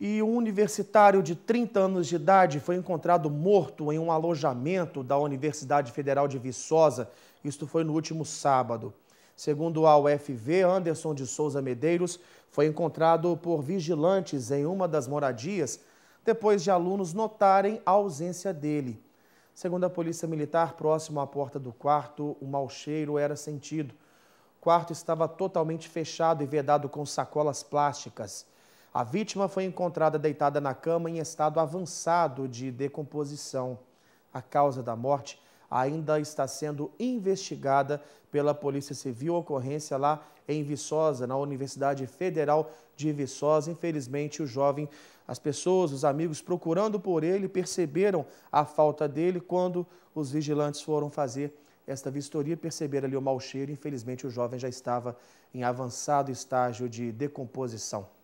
e um universitário de 30 anos de idade foi encontrado morto em um alojamento da Universidade Federal de Viçosa. Isto foi no último sábado. Segundo a UFV, Anderson de Souza Medeiros foi encontrado por vigilantes em uma das moradias depois de alunos notarem a ausência dele. Segundo a Polícia Militar, próximo à porta do quarto, o mau cheiro era sentido. O quarto estava totalmente fechado e vedado com sacolas plásticas. A vítima foi encontrada deitada na cama em estado avançado de decomposição. A causa da morte ainda está sendo investigada pela Polícia Civil. Ocorrência lá em Viçosa, na Universidade Federal de Viçosa. Infelizmente, o jovem, as pessoas, os amigos procurando por ele, perceberam a falta dele quando os vigilantes foram fazer esta vistoria, perceberam ali o mau cheiro. Infelizmente, o jovem já estava em avançado estágio de decomposição.